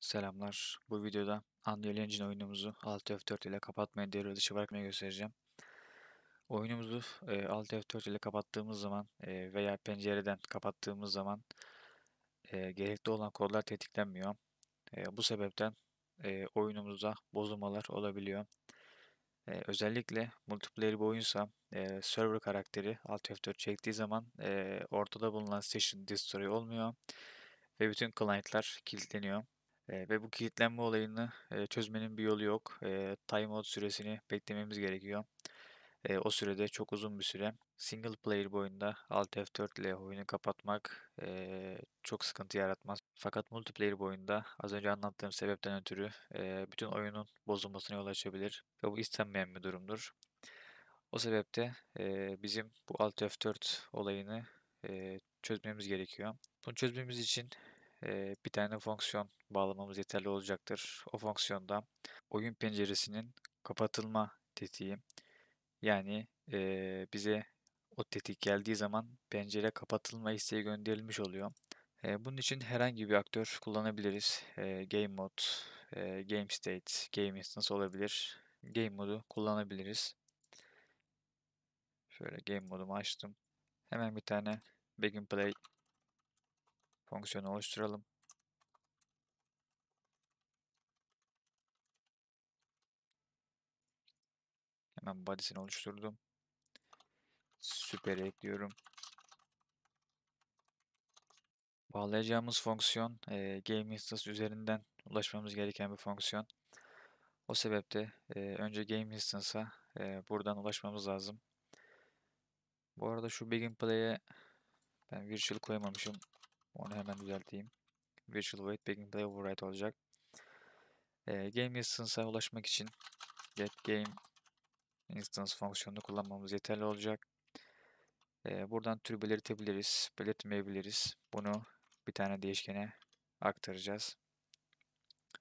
Selamlar. Bu videoda Unreal Engine oyunumuzu Alt F4 ile kapatmayı devre dışı bırakmayı göstereceğim. Oyunumuzu e, Alt F4 ile kapattığımız zaman e, veya pencereden kapattığımız zaman e, gerekli olan kodlar tetiklenmiyor. E, bu sebepten e, oyunumuzda bozulmalar olabiliyor. E, özellikle multiplayer bir oyunsa e, server karakteri Alt F4 çektiği zaman e, ortada bulunan Station Destroy olmuyor ve bütün client'lar kilitleniyor. E, ve bu kilitlenme olayını e, çözmenin bir yolu yok. E, timeout süresini beklememiz gerekiyor. E, o sürede çok uzun bir süre. Single player boyunda Alt F4 ile oyunu kapatmak e, çok sıkıntı yaratmaz. Fakat multiplayer boyunda az önce anlattığım sebepten ötürü e, bütün oyunun bozulmasına yol açabilir ve bu istenmeyen bir durumdur. O sebepte e, bizim bu Alt F4 olayını e, çözmemiz gerekiyor. Bunu çözmemiz için e, bir tane fonksiyon bağlamamız yeterli olacaktır. O fonksiyonda oyun penceresinin kapatılma tetiği yani e, bize o tetik geldiği zaman pencere kapatılma isteği gönderilmiş oluyor. E, bunun için herhangi bir aktör kullanabiliriz. E, game mode, e, game state, game instance olabilir. Game modu kullanabiliriz. Şöyle game modumu açtım. Hemen bir tane begin play Fonksiyonu oluşturalım. Hemen body'sini oluşturdum. Süpere ekliyorum. Bağlayacağımız fonksiyon e, game instance üzerinden ulaşmamız gereken bir fonksiyon. O sebepte e, önce game instance'a e, buradan ulaşmamız lazım. Bu arada şu begin play'e ben virtual koyamamışım. Onu hemen düzelteyim. Virtual Wait Begin Play Override olacak. E, game Instance'a ulaşmak için Get Game Instance fonksiyonunu kullanmamız yeterli olacak. E, buradan tür belirtebiliriz, belirtmeyebiliriz. Bunu bir tane değişkene aktaracağız.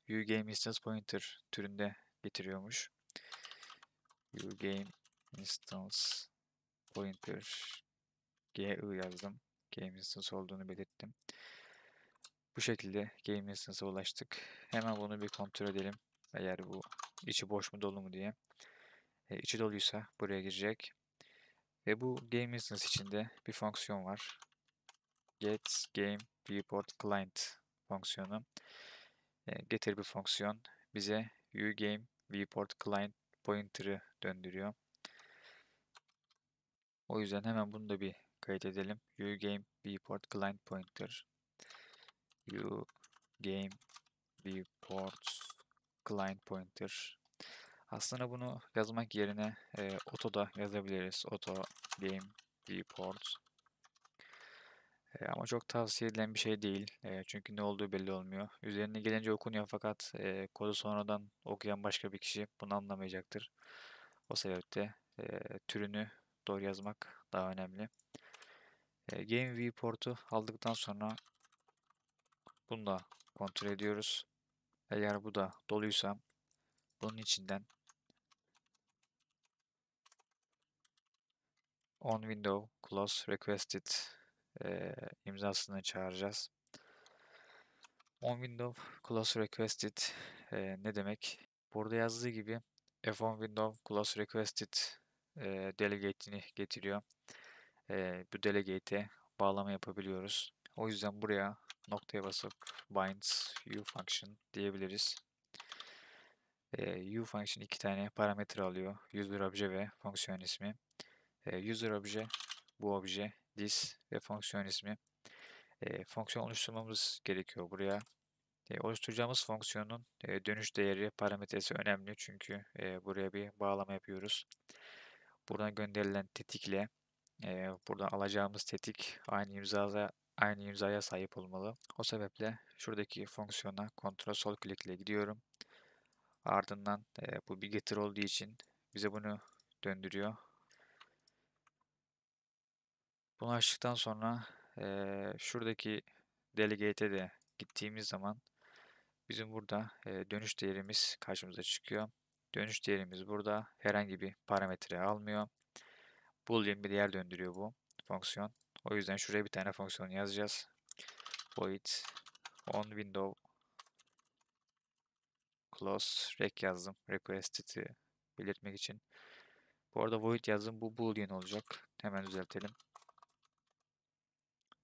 UGame Instance Pointer türünde getiriyormuş. UGame Instance Pointer GI yazdım. Game Instance olduğunu belirttim. Bu şekilde Game Instance'a ulaştık. Hemen bunu bir kontrol edelim. Eğer bu içi boş mu dolu mu diye. E, içi doluysa buraya girecek. Ve bu Game Instance içinde bir fonksiyon var. Get Game Viewport Client fonksiyonu. E, getir bir fonksiyon bize uGame Viewport Client Pointer'ı döndürüyor. O yüzden hemen bunu da bir kaydedelim. Ugame bport client pointer. Ugame bport client pointer. Aslında bunu yazmak yerine e, oto'da yazabiliriz. Oto game bport e, ama çok tavsiye edilen bir şey değil. E, çünkü ne olduğu belli olmuyor. Üzerine gelince okunuyor fakat e, kodu sonradan okuyan başka bir kişi bunu anlamayacaktır. O sebeple e, türünü doğru yazmak daha önemli. Ee, Game viewport'u aldıktan sonra bunu da kontrol ediyoruz. Eğer bu da doluysa bunun içinden on window close requested e, imzasını çağıracağız. On window close requested e, ne demek? Burada yazdığı gibi F1 window close requested e, delegate'ini getiriyor e, bu delegate'e bağlama yapabiliyoruz. O yüzden buraya noktaya basıp bind u function diyebiliriz. E, u function iki tane parametre alıyor. User obje ve fonksiyon ismi. E, user obje, bu obje, this ve fonksiyon ismi. E, fonksiyon oluşturmamız gerekiyor buraya. E, oluşturacağımız fonksiyonun e, dönüş değeri parametresi önemli çünkü e, buraya bir bağlama yapıyoruz. Buradan gönderilen tetikle e, burada alacağımız tetik aynı imzaya aynı imzaya sahip olmalı. O sebeple şuradaki fonksiyona kontrol sol klikle gidiyorum. Ardından e, bu bir getir olduğu için bize bunu döndürüyor. Bunu açtıktan sonra e, şuradaki delegate'e de gittiğimiz zaman bizim burada e, dönüş değerimiz karşımıza çıkıyor. Dönüş değerimiz burada herhangi bir parametre almıyor boolean bir değer döndürüyor bu fonksiyon. O yüzden şuraya bir tane fonksiyon yazacağız. Void on window close rec yazdım. Requested'i belirtmek için. Bu arada void yazdım. Bu boolean olacak. Hemen düzeltelim.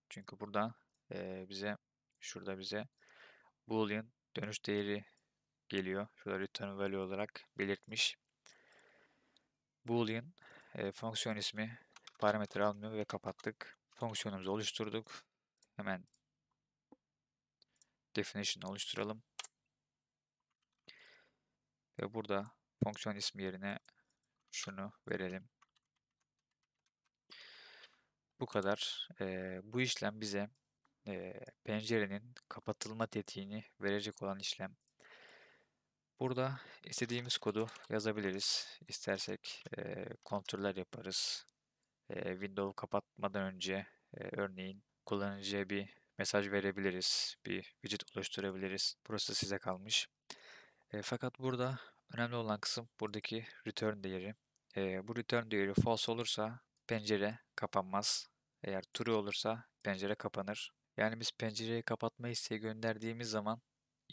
Çünkü burada e, bize şurada bize boolean dönüş değeri geliyor. Şurada return value olarak belirtmiş. Boolean e, fonksiyon ismi parametre almıyor ve kapattık. Fonksiyonumuzu oluşturduk. Hemen definition oluşturalım. Ve burada fonksiyon ismi yerine şunu verelim. Bu kadar. E, bu işlem bize e, pencerenin kapatılma tetiğini verecek olan işlem. Burada istediğimiz kodu yazabiliriz. İstersek e, kontroller yaparız. E, Windows'u kapatmadan önce e, örneğin kullanıcıya bir mesaj verebiliriz. Bir widget oluşturabiliriz. Burası size kalmış. E, fakat burada önemli olan kısım buradaki return değeri. E, bu return değeri false olursa pencere kapanmaz. Eğer true olursa pencere kapanır. Yani biz pencereyi kapatma isteği gönderdiğimiz zaman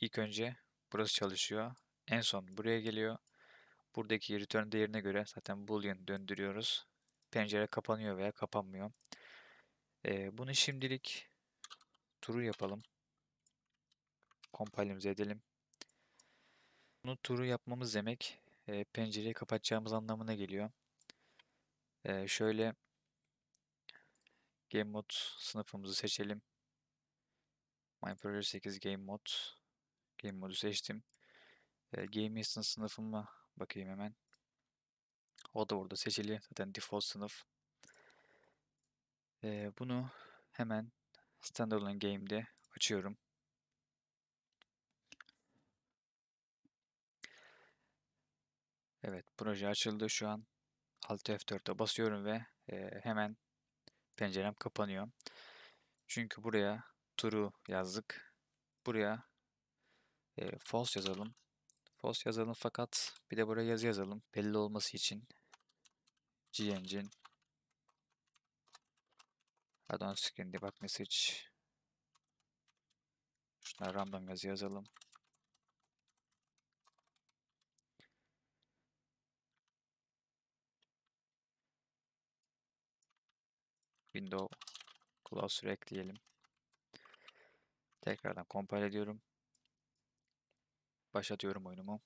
ilk önce burası çalışıyor en son buraya geliyor. Buradaki return değerine göre zaten boolean döndürüyoruz. Pencere kapanıyor veya kapanmıyor. Ee, bunu şimdilik turu yapalım. Compile'imize edelim. Bunu turu yapmamız demek e, pencereyi kapatacağımız anlamına geliyor. E, şöyle game mode sınıfımızı seçelim. MyProjection 8 game mode game modu seçtim. E, Game Instance sınıfı mı? Bakayım hemen. O da burada seçili. Zaten default sınıf. E, bunu hemen standalone game'de açıyorum. Evet proje açıldı şu an. Alt F4'e basıyorum ve e, hemen pencerem kapanıyor. Çünkü buraya true yazdık. Buraya e, false yazalım. Post yazalım fakat bir de buraya yazı yazalım. Belli olması için. G-Engine. Add on screen debug message. Şuna random yazı yazalım. Window klasörü ekleyelim. Tekrardan compile ediyorum. Başlatıyorum oyunumu.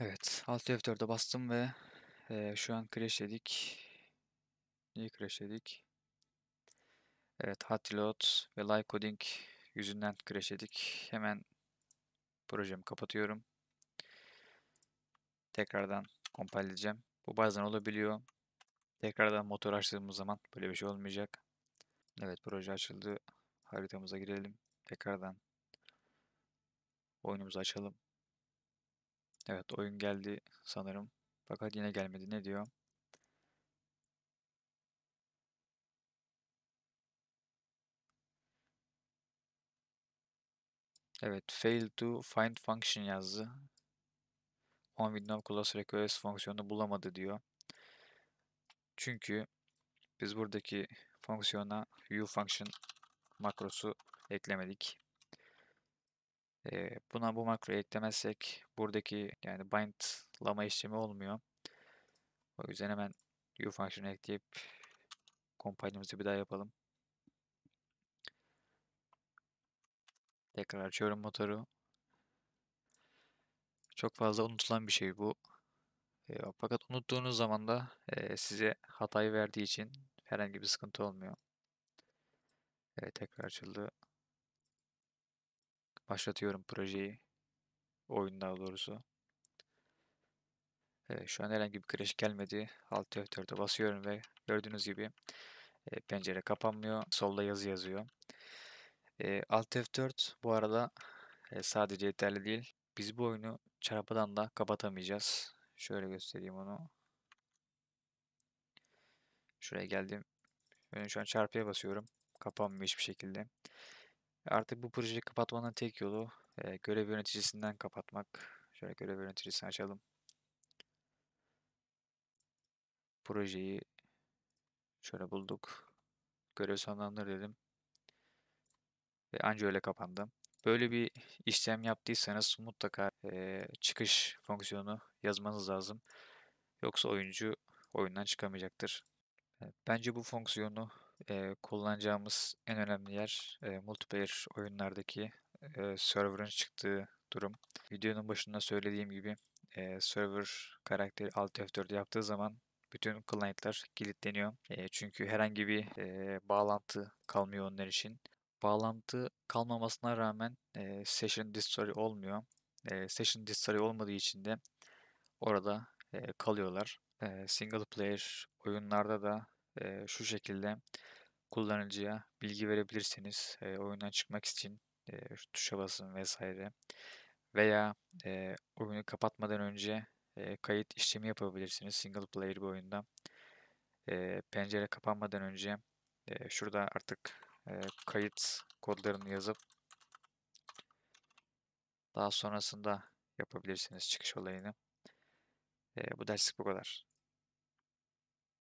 Evet, Alt F4'e bastım ve e, şu an crash dedik. Niye crash dedik? Evet, hot reload ve live coding yüzünden crash dedik. Hemen projemi kapatıyorum. Tekrardan compile edeceğim. Bu bazen olabiliyor. Tekrardan motor açtığımız zaman böyle bir şey olmayacak. Evet proje açıldı. Haritamıza girelim. Tekrardan oyunumuzu açalım. Evet oyun geldi sanırım. Fakat yine gelmedi. Ne diyor? Evet, fail to find function yazdı. On window class request fonksiyonu bulamadı diyor. Çünkü biz buradaki fonksiyona view function makrosu eklemedik. E, buna bu makroyu eklemezsek buradaki yani bindlama işlemi olmuyor. O yüzden hemen u function ekleyip compile'ımızı bir daha yapalım. Tekrar açıyorum motoru. Çok fazla unutulan bir şey bu. E, fakat unuttuğunuz zaman da e, size hatayı verdiği için herhangi bir sıkıntı olmuyor. Evet tekrar açıldı. Başlatıyorum projeyi. Oyun daha doğrusu. Evet, şu an herhangi bir crash gelmedi. Alt F4'e basıyorum ve gördüğünüz gibi e, pencere kapanmıyor. Solda yazı yazıyor. E, Alt F4 bu arada e, sadece yeterli değil. Biz bu oyunu çarpıdan da kapatamayacağız. Şöyle göstereyim onu. Şuraya geldim. Ben şu an çarpıya basıyorum. Kapanmıyor hiçbir şekilde. Artık bu projeyi kapatmanın tek yolu e, görev yöneticisinden kapatmak. Şöyle görev yöneticisini açalım. Projeyi şöyle bulduk. Görev sonlandır dedim. Ve anca öyle kapandı. Böyle bir işlem yaptıysanız mutlaka e, çıkış fonksiyonu yazmanız lazım. Yoksa oyuncu oyundan çıkamayacaktır. Bence bu fonksiyonu e, kullanacağımız en önemli yer e, multiplayer oyunlardaki e, server'ın çıktığı durum. Videonun başında söylediğim gibi e, server karakteri alt F4 yaptığı zaman bütün client'lar kilitleniyor. E, çünkü herhangi bir e, bağlantı kalmıyor onlar için. Bağlantı kalmamasına rağmen e, session destroy olmuyor. E, session destroy olmadığı için de orada e, kalıyorlar. E, single player oyunlarda da e, şu şekilde kullanıcıya bilgi verebilirsiniz. E, oyundan çıkmak için e, tuşa basın vesaire. Veya e, oyunu kapatmadan önce e, kayıt işlemi yapabilirsiniz single player bir oyunda. E, pencere kapanmadan önce e, şurada artık e, kayıt kodlarını yazıp daha sonrasında yapabilirsiniz çıkış olayını. E, bu derslik bu kadar.